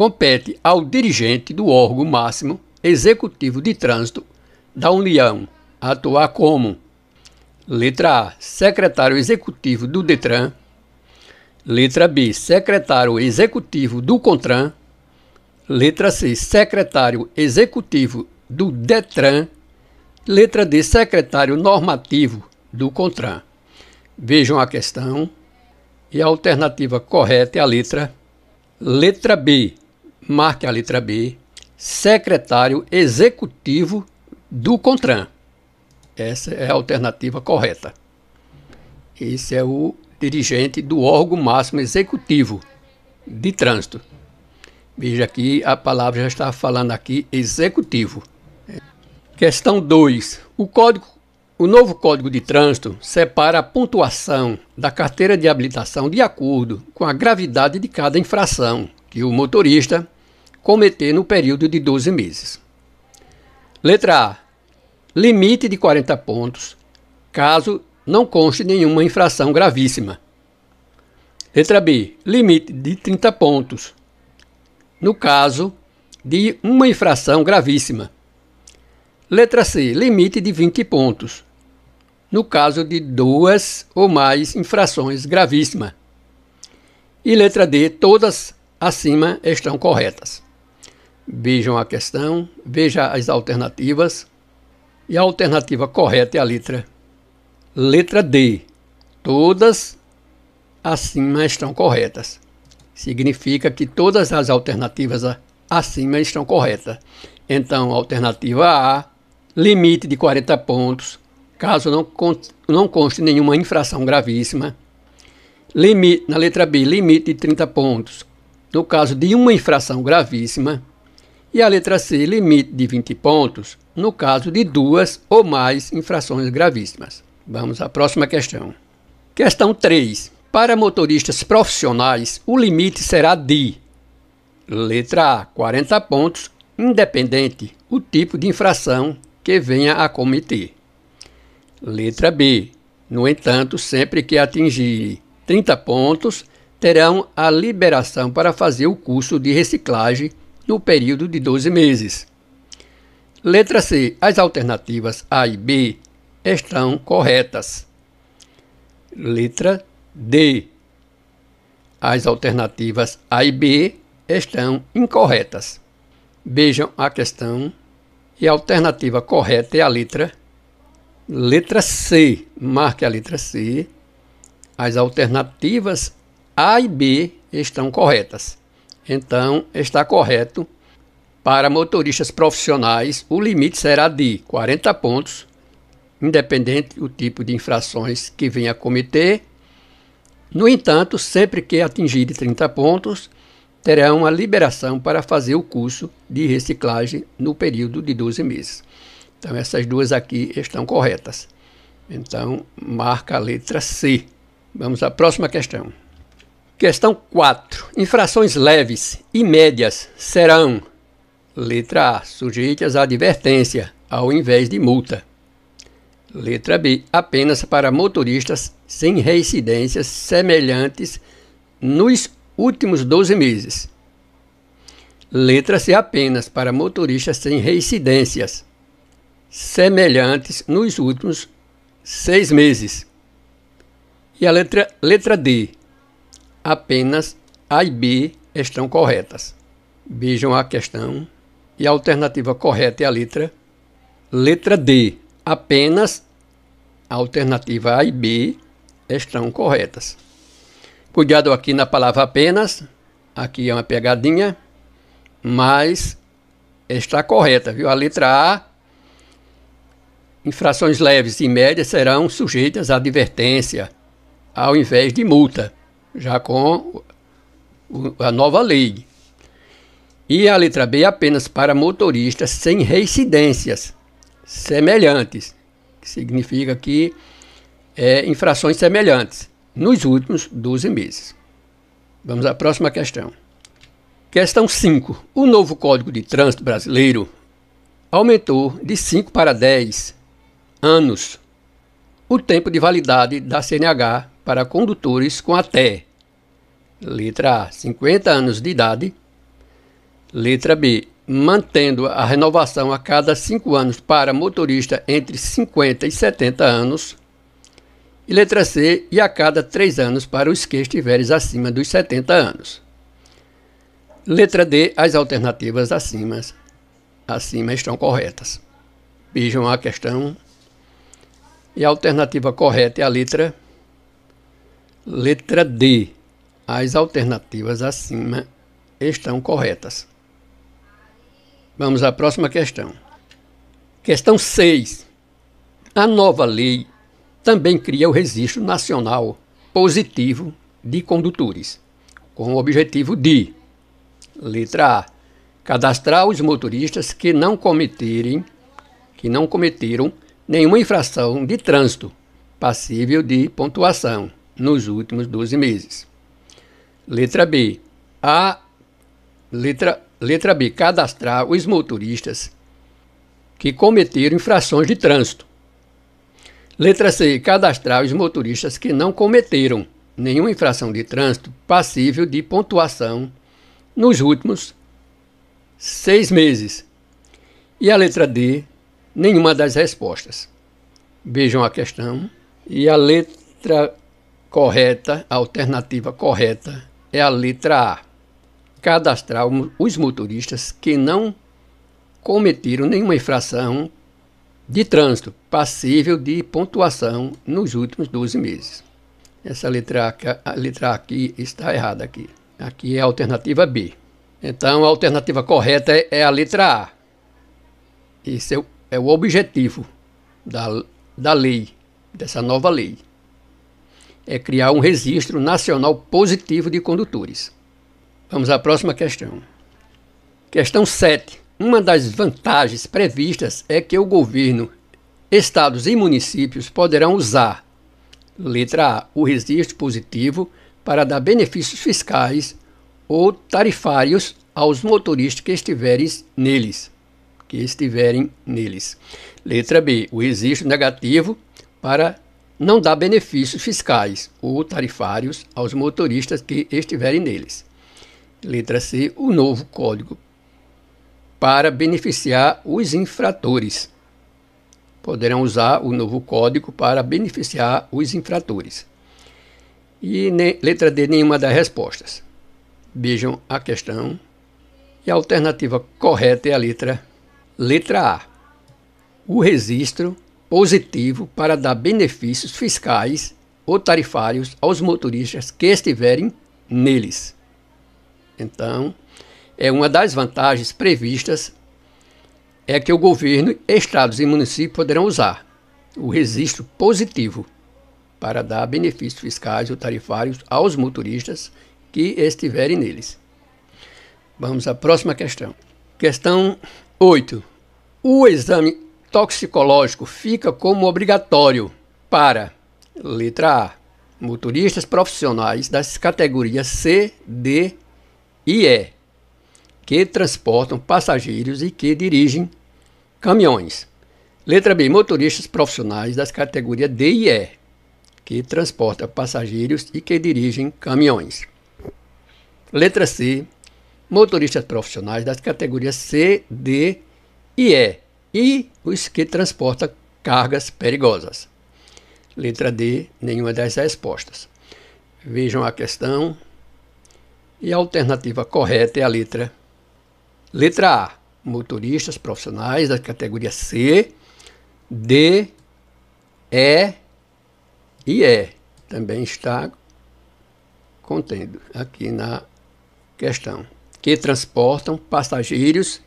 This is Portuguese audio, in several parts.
compete ao dirigente do órgão máximo executivo de trânsito da União atuar como: letra A, secretário executivo do Detran, letra B, secretário executivo do Contran, letra C, secretário executivo do Detran, letra D, secretário normativo do CONTRAN. Vejam a questão e a alternativa correta é a letra letra B, marque a letra B, secretário executivo do CONTRAN. Essa é a alternativa correta. Esse é o dirigente do órgão máximo executivo de trânsito. Veja aqui, a palavra já está falando aqui executivo. Questão 2. O código o novo Código de Trânsito separa a pontuação da carteira de habilitação de acordo com a gravidade de cada infração que o motorista cometer no período de 12 meses. Letra A. Limite de 40 pontos, caso não conste nenhuma infração gravíssima. Letra B. Limite de 30 pontos, no caso de uma infração gravíssima. Letra C. Limite de 20 pontos, no caso de duas ou mais infrações gravíssimas. E letra D. Todas acima estão corretas vejam a questão, veja as alternativas. E a alternativa correta é a letra letra D. Todas acima estão corretas. Significa que todas as alternativas acima estão corretas. Então, alternativa A, limite de 40 pontos, caso não conste, não conste nenhuma infração gravíssima. Limite, na letra B, limite de 30 pontos, no caso de uma infração gravíssima. E a letra C, limite de 20 pontos, no caso de duas ou mais infrações gravíssimas. Vamos à próxima questão. Questão 3. Para motoristas profissionais, o limite será de letra A, 40 pontos, independente o tipo de infração que venha a cometer. Letra B. No entanto, sempre que atingir 30 pontos, terão a liberação para fazer o curso de reciclagem no período de 12 meses. Letra C. As alternativas A e B estão corretas. Letra D. As alternativas A e B estão incorretas. Vejam a questão e a alternativa correta é a letra letra C. Marque a letra C. As alternativas A e B estão corretas. Então, está correto. Para motoristas profissionais, o limite será de 40 pontos, independente do tipo de infrações que venha a cometer. No entanto, sempre que atingirem 30 pontos, terão a liberação para fazer o curso de reciclagem no período de 12 meses. Então, essas duas aqui estão corretas. Então, marca a letra C. Vamos à próxima questão. Questão 4. Infrações leves e médias serão: letra A, sujeitas à advertência, ao invés de multa. Letra B, apenas para motoristas sem reincidências semelhantes nos últimos 12 meses. Letra C, apenas para motoristas sem reincidências semelhantes nos últimos 6 meses. E a letra, letra D, Apenas A e B estão corretas. Vejam a questão. E a alternativa correta é a letra letra D. Apenas a alternativa A e B estão corretas. Cuidado aqui na palavra apenas. Aqui é uma pegadinha, mas está correta, viu? A letra A. Infrações leves e médias serão sujeitas à advertência, ao invés de multa já com a nova lei. E a letra B é apenas para motoristas sem reincidências semelhantes, que significa que é, infrações semelhantes, nos últimos 12 meses. Vamos à próxima questão. Questão 5. O novo Código de Trânsito Brasileiro aumentou de 5 para 10 anos o tempo de validade da CNH para condutores com até letra A, 50 anos de idade, letra B, mantendo a renovação a cada 5 anos para motorista entre 50 e 70 anos, e letra C, e a cada 3 anos para os que estiveres acima dos 70 anos. Letra D, as alternativas acima, acima estão corretas. Vejam a questão. E a alternativa correta é a letra Letra D. As alternativas acima estão corretas. Vamos à próxima questão. Questão 6. A nova lei também cria o registro nacional positivo de condutores, com o objetivo de: letra A, cadastrar os motoristas que não cometerem que não cometeram nenhuma infração de trânsito passível de pontuação nos últimos 12 meses. Letra B. A letra, letra B. Cadastrar os motoristas que cometeram infrações de trânsito. Letra C. Cadastrar os motoristas que não cometeram nenhuma infração de trânsito passível de pontuação nos últimos seis meses. E a letra D, nenhuma das respostas. Vejam a questão. E a letra correta, a alternativa correta é a letra A. Cadastrar os motoristas que não cometiram nenhuma infração de trânsito passível de pontuação nos últimos 12 meses. Essa letra a, a letra a aqui está errada aqui. Aqui é a alternativa B. Então a alternativa correta é, é a letra A. Esse é o, é o objetivo da, da lei, dessa nova lei é criar um registro nacional positivo de condutores. Vamos à próxima questão. Questão 7. Uma das vantagens previstas é que o governo, estados e municípios poderão usar, letra A, o registro positivo para dar benefícios fiscais ou tarifários aos motoristas que estiverem neles, que estiverem neles. Letra B, o registro negativo para não dá benefícios fiscais ou tarifários aos motoristas que estiverem neles. Letra C, o novo código para beneficiar os infratores. Poderão usar o novo código para beneficiar os infratores. E letra D, nenhuma das respostas. Vejam a questão. E a alternativa correta é a letra letra A. O registro positivo para dar benefícios fiscais ou tarifários aos motoristas que estiverem neles. Então, é uma das vantagens previstas é que o governo, estados e municípios poderão usar o registro positivo para dar benefícios fiscais ou tarifários aos motoristas que estiverem neles. Vamos à próxima questão. Questão 8. O exame toxicológico fica como obrigatório para, letra A, motoristas profissionais das categorias C, D e E, que transportam passageiros e que dirigem caminhões. Letra B, motoristas profissionais das categorias D e E, que transportam passageiros e que dirigem caminhões. Letra C, motoristas profissionais das categorias C, D e E, e os que transportam cargas perigosas. Letra D, nenhuma das respostas. Vejam a questão. E a alternativa correta é a letra. Letra A, motoristas profissionais da categoria C, D, E e E. Também está contendo aqui na questão. Que transportam passageiros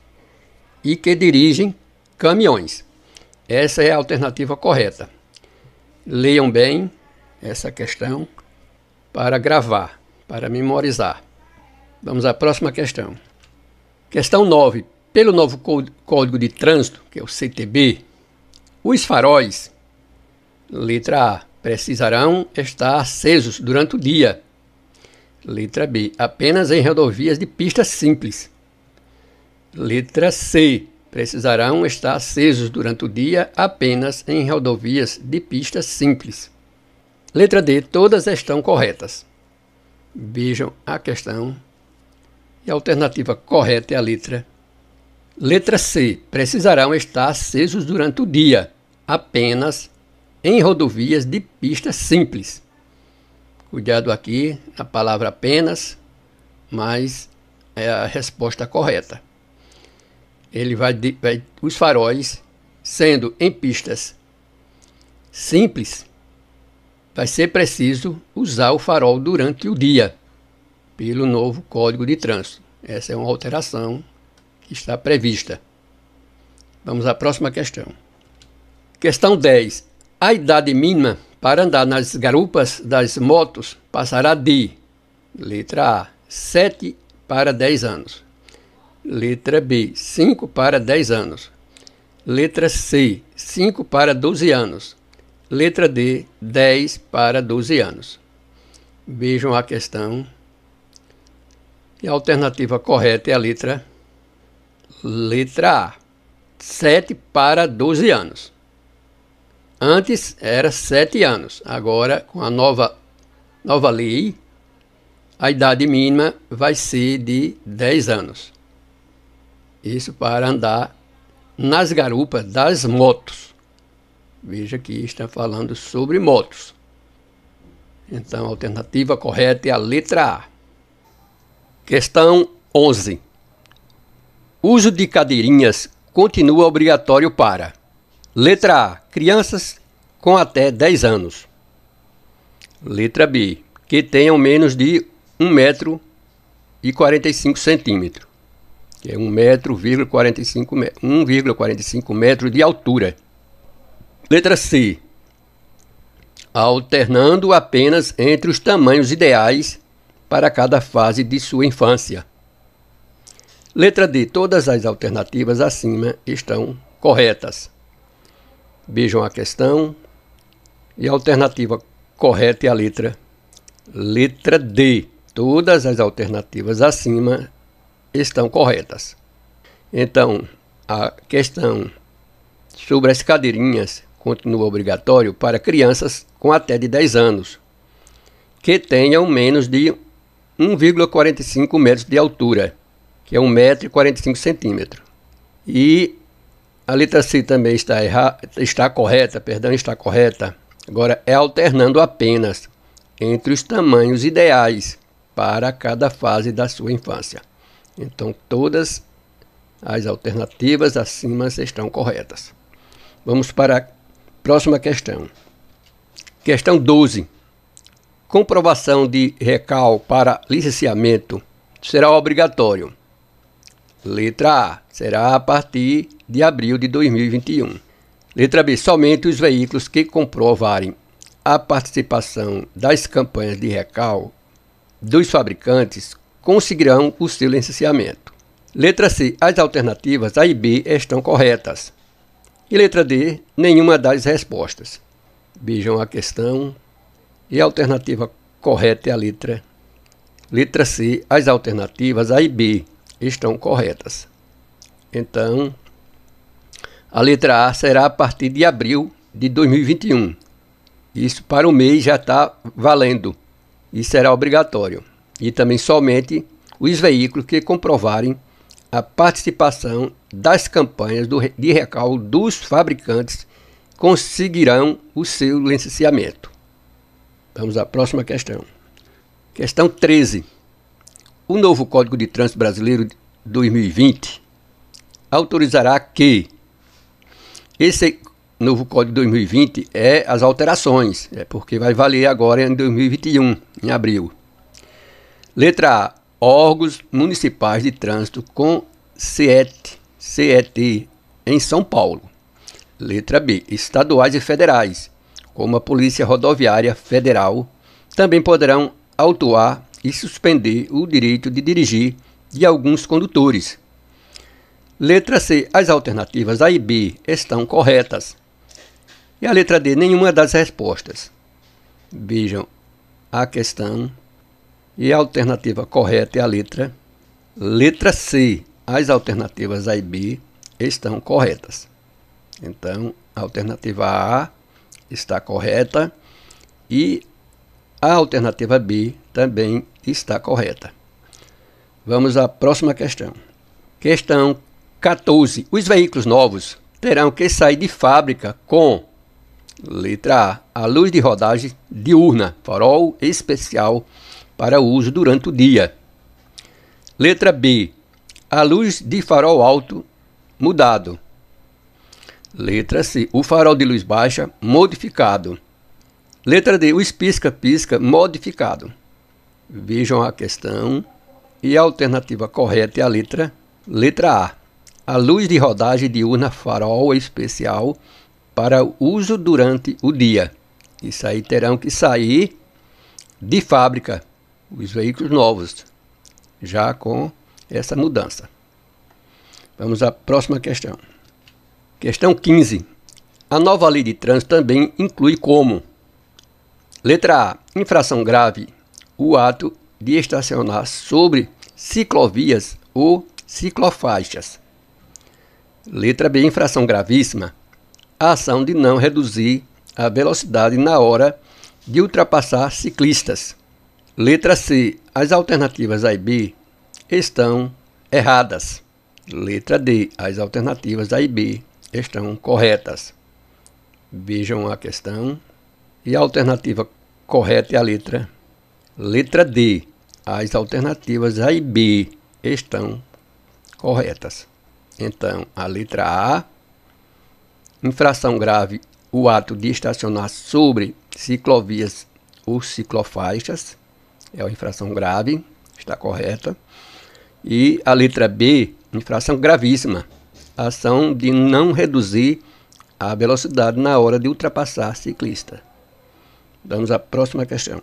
e que dirigem caminhões. Essa é a alternativa correta. Leiam bem essa questão para gravar, para memorizar. Vamos à próxima questão. Questão 9. Pelo novo Código de Trânsito, que é o CTB, os faróis, letra A, precisarão estar acesos durante o dia. Letra B, apenas em rodovias de pista simples. Letra C, precisarão estar acesos durante o dia apenas em rodovias de pista simples. Letra D, todas estão corretas. Vejam a questão. E a alternativa correta é a letra. Letra C, precisarão estar acesos durante o dia apenas em rodovias de pista simples. Cuidado aqui na palavra apenas, mas é a resposta correta ele vai, vai os faróis sendo em pistas simples, vai ser preciso usar o farol durante o dia, pelo novo Código de Trânsito. Essa é uma alteração que está prevista. Vamos à próxima questão. Questão 10. A idade mínima para andar nas garupas das motos passará de, letra A, 7 para 10 anos. Letra B, 5 para 10 anos. Letra C, 5 para 12 anos. Letra D, 10 para 12 anos. Vejam a questão. E a alternativa correta é a letra letra A. 7 para 12 anos. Antes era 7 anos. Agora, com a nova, nova lei, a idade mínima vai ser de 10 anos. Isso para andar nas garupas das motos. Veja que está falando sobre motos. Então, a alternativa correta é a letra A. Questão 11. Uso de cadeirinhas continua obrigatório para: letra A, crianças com até 10 anos. Letra B, que tenham menos de 1 metro e 45 centímetros que é 1 metro, 1,45 metro de altura. Letra C. Alternando apenas entre os tamanhos ideais para cada fase de sua infância. Letra D. Todas as alternativas acima estão corretas. Vejam a questão. E a alternativa correta é a letra letra D. Todas as alternativas acima estão corretas. Então, a questão sobre as cadeirinhas continua obrigatório para crianças com até de 10 anos, que tenham menos de 1,45 metros de altura, que é 1,45m. E a letra C também está, erra, está correta, perdão, está correta. Agora é alternando apenas entre os tamanhos ideais para cada fase da sua infância. Então, todas as alternativas acima estão corretas. Vamos para a próxima questão. Questão 12. Comprovação de recal para licenciamento será obrigatório. Letra A. Será a partir de abril de 2021. Letra B. Somente os veículos que comprovarem a participação das campanhas de recal dos fabricantes conseguirão o seu licenciamento. Letra C. As alternativas A e B estão corretas. E letra D. Nenhuma das respostas. Vejam a questão. E a alternativa correta é a letra. Letra C. As alternativas A e B estão corretas. Então, a letra A será a partir de abril de 2021. Isso para o mês já está valendo e será obrigatório e também somente os veículos que comprovarem a participação das campanhas do, de recalque dos fabricantes conseguirão o seu licenciamento. Vamos à próxima questão. Questão 13. O novo Código de Trânsito Brasileiro 2020 autorizará que esse novo Código 2020 é as alterações, é porque vai valer agora em 2021, em abril. Letra A. Órgãos municipais de trânsito com CET, CET em São Paulo. Letra B. Estaduais e federais, como a Polícia Rodoviária Federal, também poderão autuar e suspender o direito de dirigir de alguns condutores. Letra C. As alternativas A e B estão corretas. E a letra D, nenhuma das respostas. Vejam a questão e a alternativa correta é a letra letra C. As alternativas A e B estão corretas. Então, a alternativa A está correta e a alternativa B também está correta. Vamos à próxima questão. Questão 14. Os veículos novos terão que sair de fábrica com letra A, a luz de rodagem diurna, farol especial para uso durante o dia. Letra B. A luz de farol alto mudado. Letra C. O farol de luz baixa modificado. Letra D. O pisca-pisca modificado. Vejam a questão. E a alternativa correta é a letra, letra A. A luz de rodagem diurna farol especial para uso durante o dia. Isso aí terão que sair de fábrica os veículos novos, já com essa mudança. Vamos à próxima questão. Questão 15. A nova lei de trânsito também inclui como: letra A, infração grave, o ato de estacionar sobre ciclovias ou ciclofaixas. Letra B, infração gravíssima, a ação de não reduzir a velocidade na hora de ultrapassar ciclistas. Letra C. As alternativas A e B estão erradas. Letra D. As alternativas A e B estão corretas. Vejam a questão. E a alternativa correta é a letra. Letra D. As alternativas A e B estão corretas. Então, a letra A. Infração grave: o ato de estacionar sobre ciclovias ou ciclofaixas é uma infração grave, está correta. E a letra B, infração gravíssima, ação de não reduzir a velocidade na hora de ultrapassar ciclista. Vamos à próxima questão.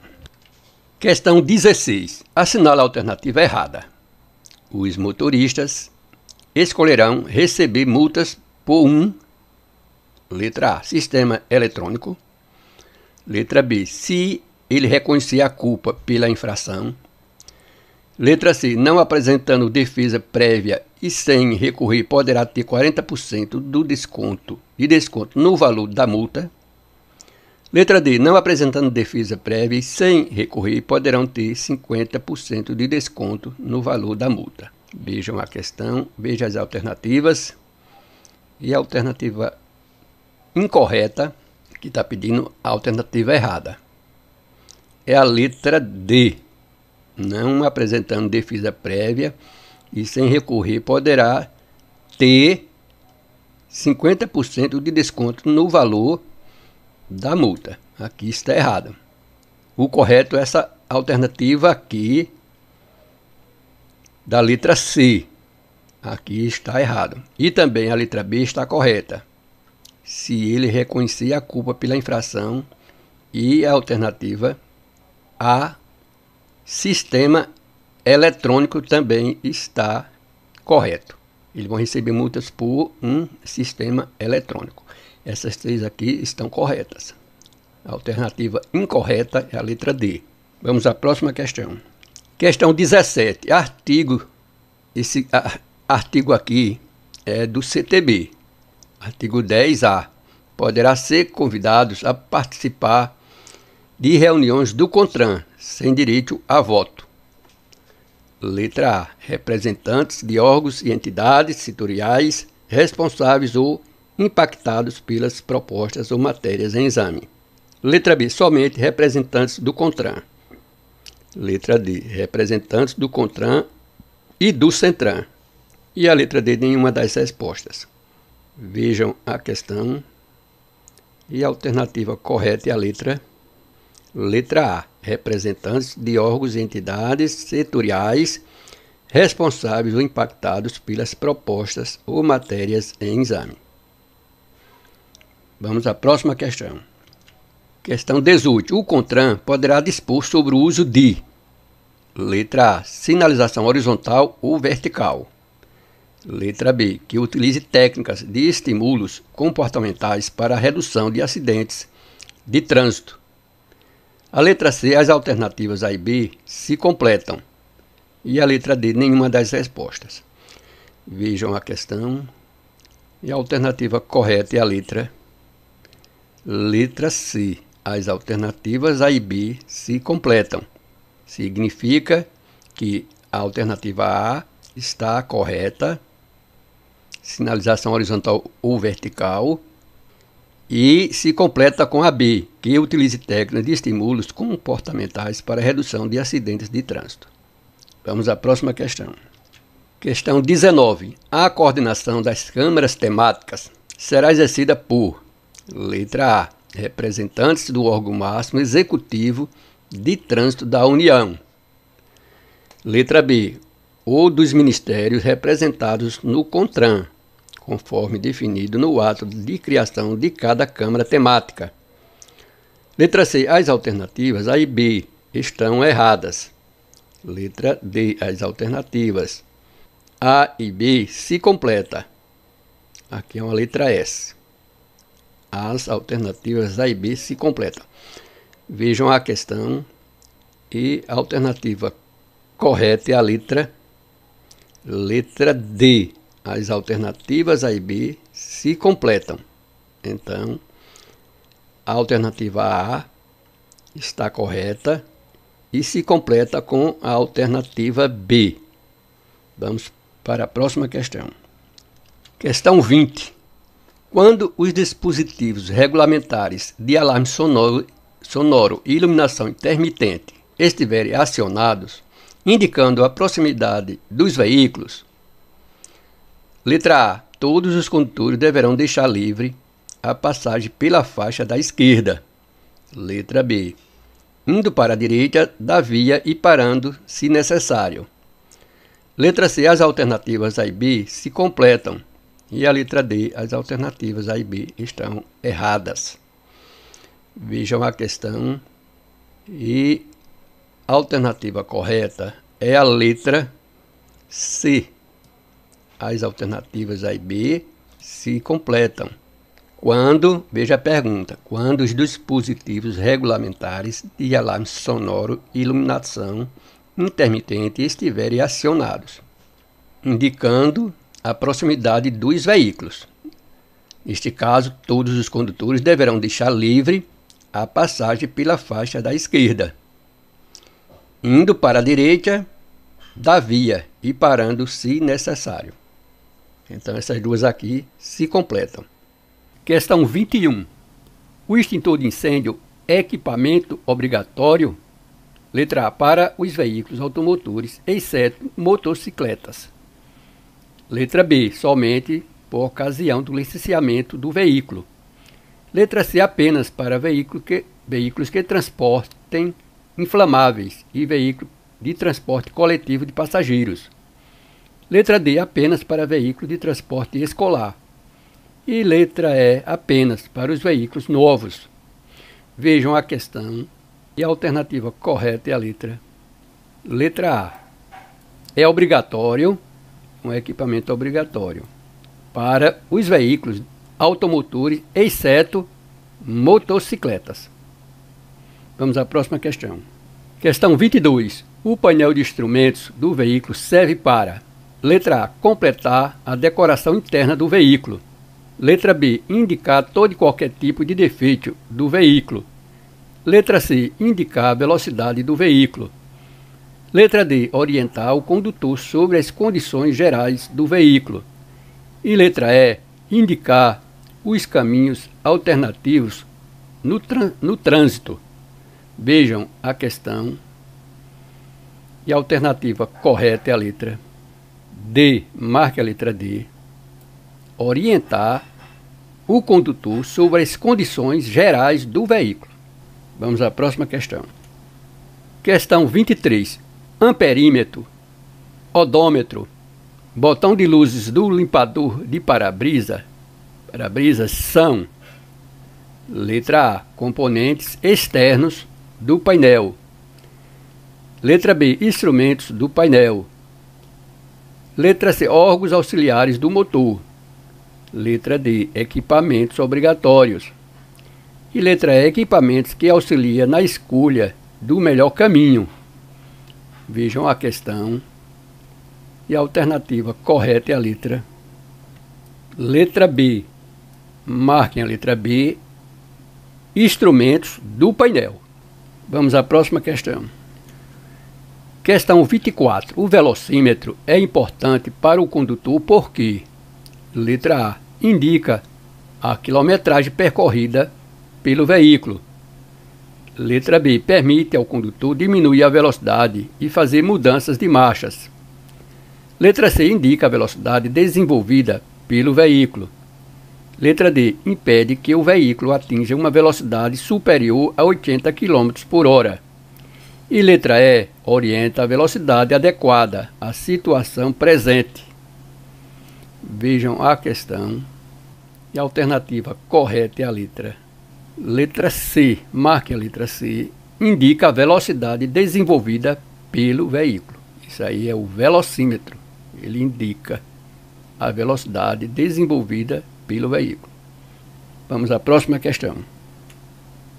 Questão 16. Assinala a alternativa errada. Os motoristas escolherão receber multas por um letra A, sistema eletrônico, letra B, se ele reconhecia a culpa pela infração. Letra C. Não apresentando defesa prévia e sem recorrer, poderá ter 40% do desconto de desconto no valor da multa. Letra D. Não apresentando defesa prévia e sem recorrer, poderão ter 50% de desconto no valor da multa. Vejam a questão, vejam as alternativas. E a alternativa incorreta, que está pedindo a alternativa errada é a letra D. Não apresentando defesa prévia e sem recorrer, poderá ter 50% de desconto no valor da multa. Aqui está errado. O correto é essa alternativa aqui da letra C. Aqui está errado. E também a letra B está correta. Se ele reconhecer a culpa pela infração e a alternativa a sistema eletrônico também está correto. Eles vão receber multas por um sistema eletrônico. Essas três aqui estão corretas. A alternativa incorreta é a letra D. Vamos à próxima questão. Questão 17. Artigo. Esse a, artigo aqui é do CTB. Artigo 10A. Poderá ser convidados a participar de reuniões do CONTRAN, sem direito a voto. Letra A. Representantes de órgãos e entidades setoriais responsáveis ou impactados pelas propostas ou matérias em exame. Letra B. Somente representantes do CONTRAN. Letra D. Representantes do CONTRAN e do CENTRAN. E a letra D. Nenhuma das respostas. Vejam a questão. E a alternativa correta é a letra Letra A. Representantes de órgãos e entidades setoriais responsáveis ou impactados pelas propostas ou matérias em exame. Vamos à próxima questão. Questão 18. O CONTRAN poderá dispor sobre o uso de Letra A. Sinalização horizontal ou vertical. Letra B. Que utilize técnicas de estímulos comportamentais para a redução de acidentes de trânsito a letra C, as alternativas A e B se completam. E a letra D, nenhuma das respostas. Vejam a questão. E a alternativa correta é a letra letra C. As alternativas A e B se completam. Significa que a alternativa A está correta, sinalização horizontal ou vertical, e se completa com a B, que utilize técnicas de estímulos comportamentais para redução de acidentes de trânsito. Vamos à próxima questão. Questão 19. A coordenação das câmaras temáticas será exercida por letra A, representantes do órgão máximo executivo de trânsito da União. Letra B, ou dos ministérios representados no CONTRAN conforme definido no ato de criação de cada Câmara temática. Letra C. As alternativas A e B estão erradas. Letra D. As alternativas A e B se completa. Aqui é uma letra S. As alternativas A e B se completam. Vejam a questão e a alternativa correta é a letra letra D as alternativas A e B se completam. Então, a alternativa A está correta e se completa com a alternativa B. Vamos para a próxima questão. Questão 20. Quando os dispositivos regulamentares de alarme sonoro, sonoro e iluminação intermitente estiverem acionados, indicando a proximidade dos veículos, Letra A. Todos os condutores deverão deixar livre a passagem pela faixa da esquerda. Letra B. Indo para a direita da via e parando, se necessário. Letra C. As alternativas A e B se completam. E a letra D. As alternativas A e B estão erradas. Vejam a questão. E a alternativa correta é a letra C as alternativas A e B se completam. Quando, veja a pergunta, quando os dispositivos regulamentares de alarme sonoro e iluminação intermitente estiverem acionados, indicando a proximidade dos veículos. Neste caso, todos os condutores deverão deixar livre a passagem pela faixa da esquerda, indo para a direita da via e parando se necessário. Então essas duas aqui se completam. Questão 21. O extintor de incêndio é equipamento obrigatório? Letra A para os veículos automotores, exceto motocicletas. Letra B, somente por ocasião do licenciamento do veículo. Letra C, apenas para veículo que, veículos que transportem inflamáveis e veículos de transporte coletivo de passageiros. Letra D, apenas para veículo de transporte escolar. E letra E, apenas para os veículos novos. Vejam a questão e a alternativa correta é a letra. Letra A. É obrigatório, um equipamento obrigatório, para os veículos automotores, exceto motocicletas. Vamos à próxima questão. Questão 22. O painel de instrumentos do veículo serve para Letra A. Completar a decoração interna do veículo. Letra B. Indicar todo e qualquer tipo de defeito do veículo. Letra C. Indicar a velocidade do veículo. Letra D. Orientar o condutor sobre as condições gerais do veículo. E letra E. Indicar os caminhos alternativos no, no trânsito. Vejam a questão e a alternativa correta é a letra D, marque a letra D, orientar o condutor sobre as condições gerais do veículo. Vamos à próxima questão. Questão 23. Amperímetro, odômetro, botão de luzes do limpador de para-brisa, para-brisas são Letra A, componentes externos do painel. Letra B, instrumentos do painel. Letra C. Órgãos auxiliares do motor. Letra D. Equipamentos obrigatórios. E letra E. Equipamentos que auxilia na escolha do melhor caminho. Vejam a questão. E a alternativa correta é a letra. Letra B. Marquem a letra B. Instrumentos do painel. Vamos à próxima questão. Questão 24. O velocímetro é importante para o condutor porque, letra A, indica a quilometragem percorrida pelo veículo. Letra B, permite ao condutor diminuir a velocidade e fazer mudanças de marchas. Letra C, indica a velocidade desenvolvida pelo veículo. Letra D, impede que o veículo atinja uma velocidade superior a 80 km por hora. E letra E orienta a velocidade adequada à situação presente. Vejam a questão e a alternativa correta é a letra. Letra C, marque a letra C, indica a velocidade desenvolvida pelo veículo. Isso aí é o velocímetro. Ele indica a velocidade desenvolvida pelo veículo. Vamos à próxima questão.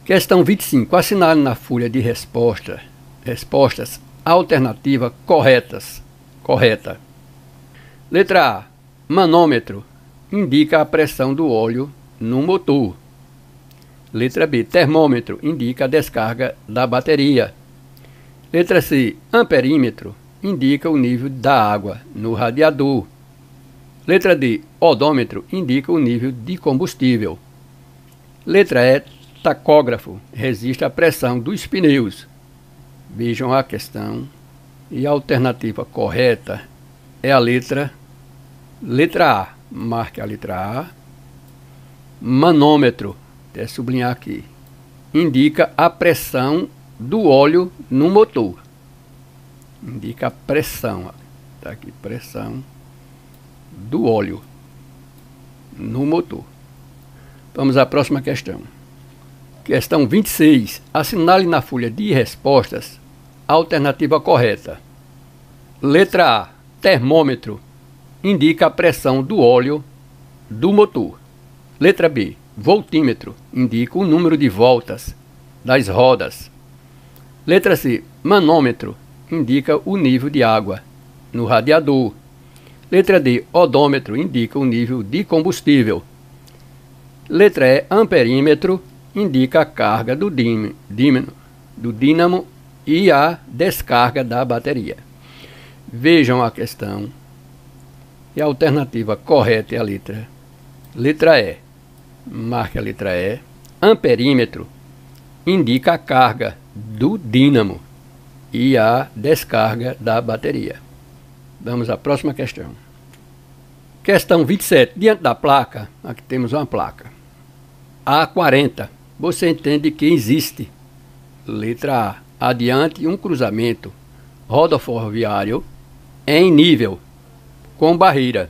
Questão 25. Assinale na folha de resposta Respostas alternativa corretas. Correta. Letra A. Manômetro indica a pressão do óleo no motor. Letra B. Termômetro indica a descarga da bateria. Letra C. Amperímetro indica o nível da água no radiador. Letra D. Odômetro indica o nível de combustível. Letra E. Tacógrafo resiste a pressão dos pneus. Vejam a questão. E a alternativa correta é a letra letra A. Marque a letra A. Manômetro, até sublinhar aqui, indica a pressão do óleo no motor. Indica a pressão. Está aqui, pressão do óleo no motor. Vamos à próxima questão. Questão 26. Assinale na folha de respostas Alternativa correta. Letra A. Termômetro indica a pressão do óleo do motor. Letra B. Voltímetro indica o número de voltas das rodas. Letra C. Manômetro indica o nível de água no radiador. Letra D. Odômetro indica o nível de combustível. Letra E. Amperímetro indica a carga do, dínamo. do dínamo e a descarga da bateria. Vejam a questão. E a alternativa correta é a letra letra E. Marque a letra E. Amperímetro indica a carga do dínamo e a descarga da bateria. Vamos à próxima questão. Questão 27. Diante da placa, aqui temos uma placa. A40. Você entende que existe? Letra A adiante um cruzamento rodoviário em nível com barreira.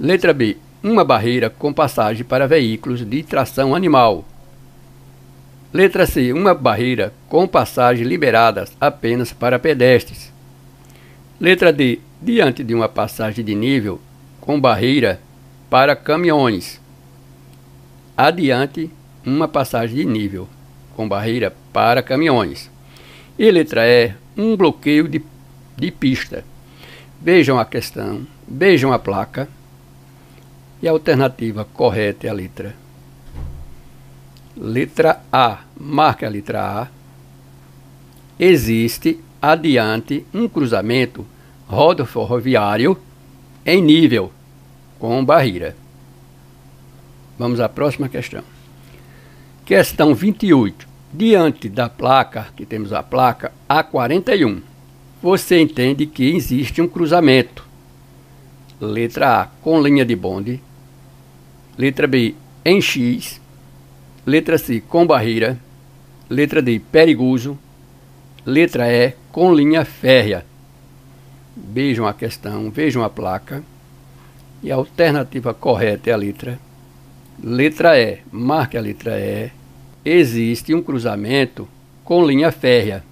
Letra B. Uma barreira com passagem para veículos de tração animal. Letra C. Uma barreira com passagem liberadas apenas para pedestres. Letra D. Diante de uma passagem de nível com barreira para caminhões. Adiante uma passagem de nível com barreira para caminhões. E letra E, um bloqueio de, de pista. Vejam a questão, vejam a placa. E a alternativa correta é a letra. Letra A, marca a letra A. Existe adiante um cruzamento ferroviário em nível com barreira. Vamos à próxima questão. Questão 28. Diante da placa, que temos a placa A41, você entende que existe um cruzamento. Letra A com linha de bonde, letra B em X, letra C com barreira, letra D perigoso, letra E com linha férrea. Vejam a questão, vejam a placa. E a alternativa correta é a letra letra E. Marque a letra E existe um cruzamento com linha férrea.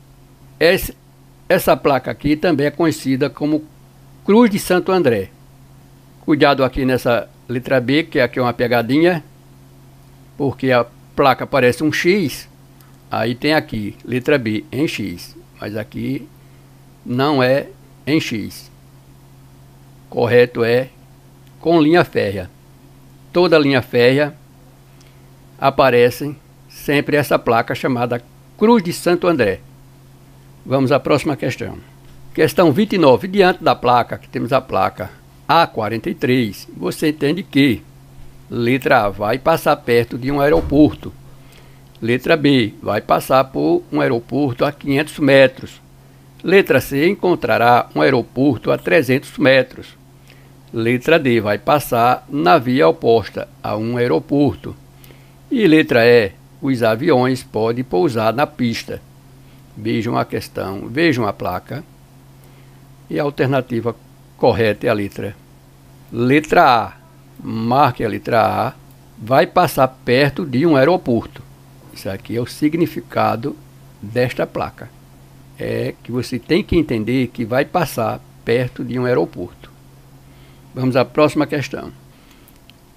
Essa placa aqui também é conhecida como Cruz de Santo André. Cuidado aqui nessa letra B, que aqui é uma pegadinha, porque a placa parece um X, aí tem aqui, letra B em X, mas aqui não é em X. Correto é com linha férrea. Toda linha férrea aparecem sempre essa placa chamada Cruz de Santo André. Vamos à próxima questão. Questão 29. Diante da placa, que temos a placa A43, você entende que letra A vai passar perto de um aeroporto. Letra B vai passar por um aeroporto a 500 metros. Letra C encontrará um aeroporto a 300 metros. Letra D vai passar na via oposta a um aeroporto. E letra E os aviões podem pousar na pista. Vejam a questão, vejam a placa. E a alternativa correta é a letra. Letra A. Marque a letra A. Vai passar perto de um aeroporto. Isso aqui é o significado desta placa. É que você tem que entender que vai passar perto de um aeroporto. Vamos à próxima questão.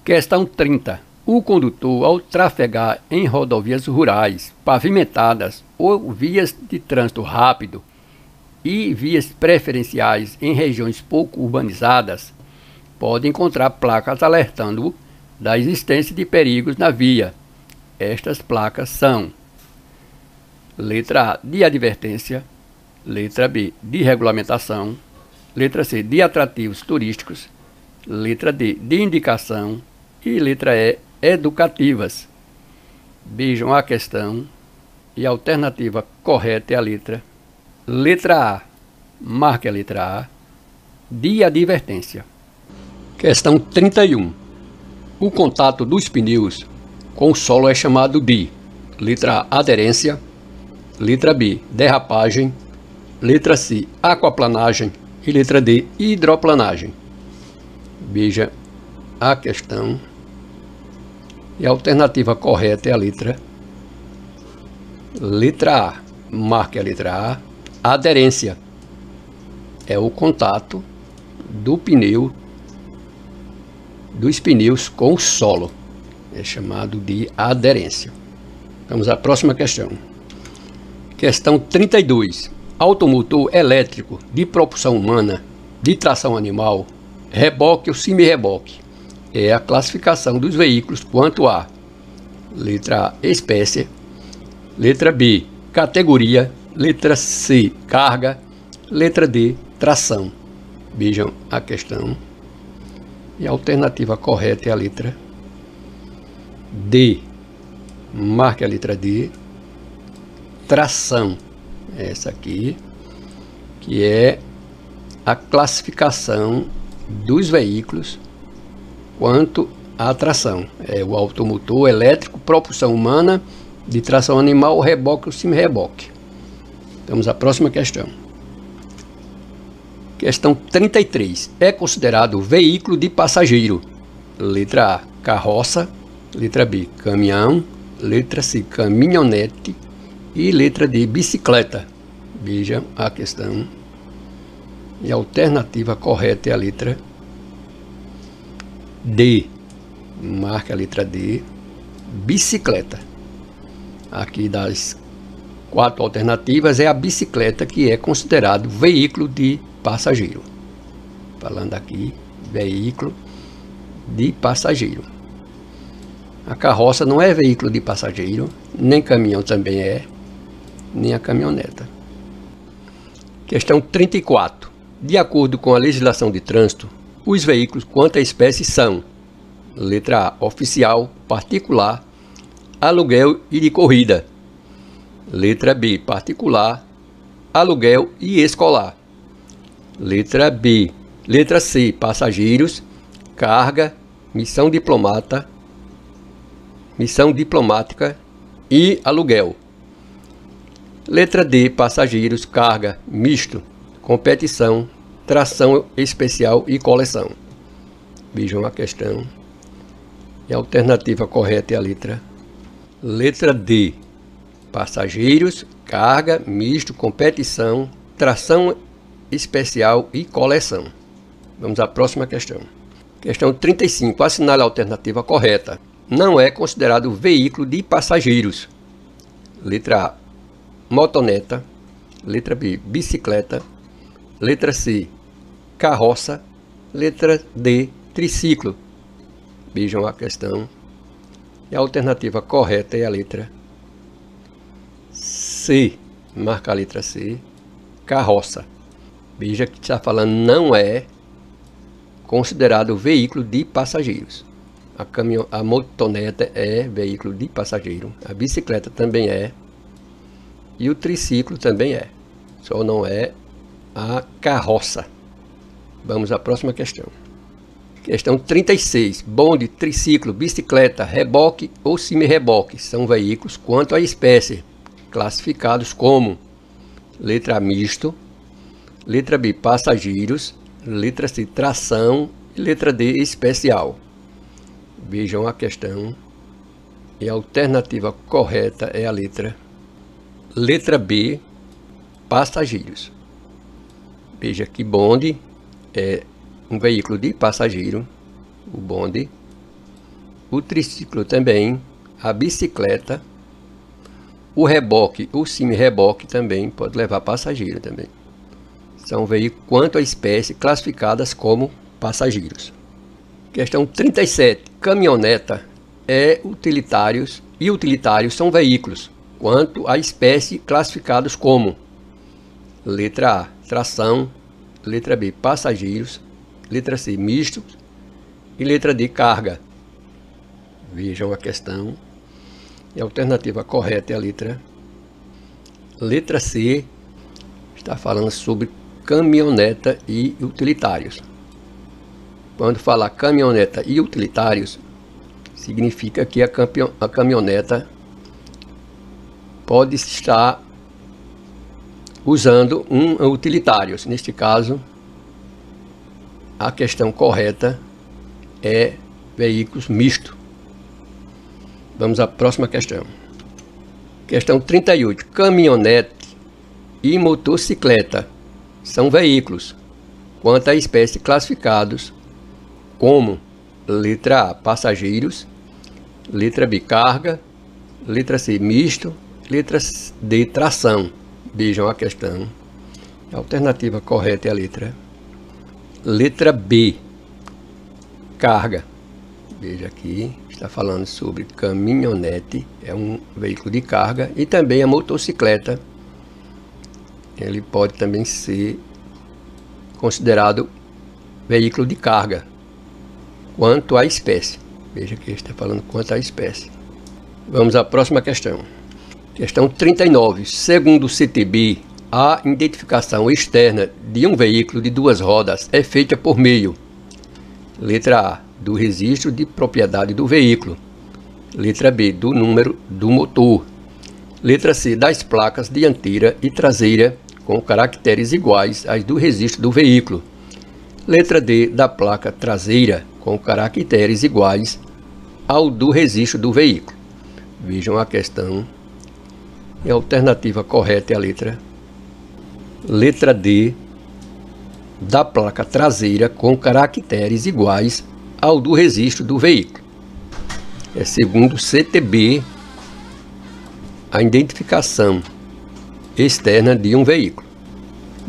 Questão 30 o condutor, ao trafegar em rodovias rurais, pavimentadas ou vias de trânsito rápido e vias preferenciais em regiões pouco urbanizadas, pode encontrar placas alertando-o da existência de perigos na via. Estas placas são: letra A de advertência, letra B de regulamentação, letra C de atrativos turísticos, letra D de indicação e letra E educativas. Bijam a questão e a alternativa correta é a letra. Letra A. Marque a letra A. Dia advertência. Questão 31. O contato dos pneus com o solo é chamado de letra A aderência, letra B derrapagem, letra C aquaplanagem e letra D hidroplanagem. Veja a questão e é a alternativa correta é a letra. Letra A. Marque a letra A. Aderência é o contato do pneu, dos pneus com o solo. É chamado de aderência. Vamos à próxima questão. Questão 32. Automotor elétrico de propulsão humana, de tração animal, reboque ou semi-reboque é a classificação dos veículos quanto a letra A, espécie, letra B, categoria, letra C, carga, letra D, tração. Vejam a questão. E a alternativa correta é a letra D. Marque a letra D. Tração. Essa aqui, que é a classificação dos veículos quanto à tração. É o automotor elétrico, propulsão humana, de tração animal, reboque ou semi-reboque. Vamos à próxima questão. Questão 33. É considerado veículo de passageiro? Letra A, carroça. Letra B, caminhão. Letra C, caminhonete. E letra D, bicicleta. Veja a questão. E a alternativa correta é a letra D. Marca a letra D. Bicicleta. Aqui das quatro alternativas é a bicicleta que é considerado veículo de passageiro. Falando aqui, veículo de passageiro. A carroça não é veículo de passageiro, nem caminhão também é, nem a caminhoneta. Questão 34. De acordo com a legislação de trânsito, os veículos quanto à espécie são: letra A, oficial, particular, aluguel e de corrida. Letra B, particular, aluguel e escolar. Letra B, letra C, passageiros, carga, missão diplomata, missão diplomática e aluguel. Letra D, passageiros, carga, misto, competição, tração especial e coleção. Vejam a questão. E a alternativa correta é a letra. Letra D. Passageiros, carga, misto, competição, tração especial e coleção. Vamos à próxima questão. Questão 35. Assinale a alternativa correta. Não é considerado veículo de passageiros. Letra A. Motoneta. Letra B. Bicicleta. Letra C carroça, letra D, triciclo. Vejam a questão. E a alternativa correta é a letra C. Marca a letra C, carroça. Veja que está falando não é considerado veículo de passageiros. A, caminhão, a motoneta é veículo de passageiro. A bicicleta também é. E o triciclo também é. Só não é a carroça. Vamos à próxima questão. Questão 36. Bonde, triciclo, bicicleta, reboque ou semi-reboque são veículos quanto à espécie, classificados como letra a misto, letra B passageiros, letra C tração e letra D especial. Vejam a questão. E a alternativa correta é a letra letra B passageiros. Veja que bonde, é um veículo de passageiro, o bonde, o triciclo também, a bicicleta, o reboque, o semi-reboque também pode levar passageiro também. São veículos quanto à espécie classificadas como passageiros. Questão 37. Caminhoneta é utilitários e utilitários são veículos quanto à espécie classificados como letra A, tração, letra B, passageiros, letra C, misto e letra D, carga. Vejam a questão. E a alternativa correta é a letra letra C. Está falando sobre caminhoneta e utilitários. Quando falar caminhoneta e utilitários, significa que a, a caminhoneta pode estar usando um utilitário. Neste caso, a questão correta é veículos misto. Vamos à próxima questão. Questão 38. Caminhonete e motocicleta são veículos, quanto à espécie classificados como letra A, passageiros, letra B, carga, letra C, misto, letra D, tração vejam é a questão. A alternativa correta é a letra. Letra B. Carga. Veja aqui, está falando sobre caminhonete, é um veículo de carga, e também a motocicleta. Ele pode também ser considerado veículo de carga, quanto à espécie. Veja que está falando quanto à espécie. Vamos à próxima questão. Questão 39. Segundo o CTB, a identificação externa de um veículo de duas rodas é feita por meio: letra A, do registro de propriedade do veículo, letra B, do número do motor, letra C, das placas dianteira e traseira com caracteres iguais às do registro do veículo, letra D, da placa traseira com caracteres iguais ao do registro do veículo. Vejam a questão e é a alternativa correta é a letra letra D da placa traseira com caracteres iguais ao do registro do veículo. É segundo o CTB a identificação externa de um veículo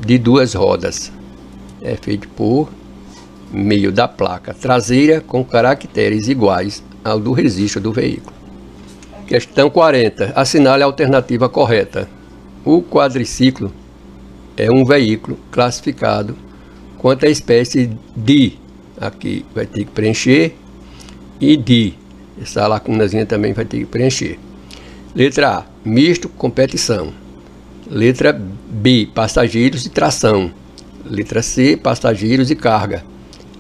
de duas rodas é feito por meio da placa traseira com caracteres iguais ao do registro do veículo. Questão 40. Assinale a alternativa correta. O quadriciclo é um veículo classificado quanto à espécie de. Aqui vai ter que preencher. E de. Essa lacunazinha também vai ter que preencher. Letra A. Misto, competição. Letra B. Passageiros e tração. Letra C. Passageiros e carga.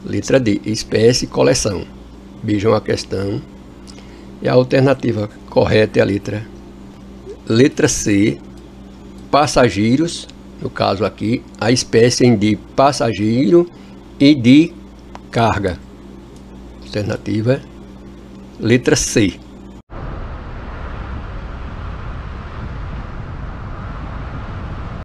Letra D. Espécie, coleção. Vejam a questão e é a alternativa correta é a letra. Letra C, passageiros, no caso aqui, a espécie de passageiro e de carga. Alternativa letra C.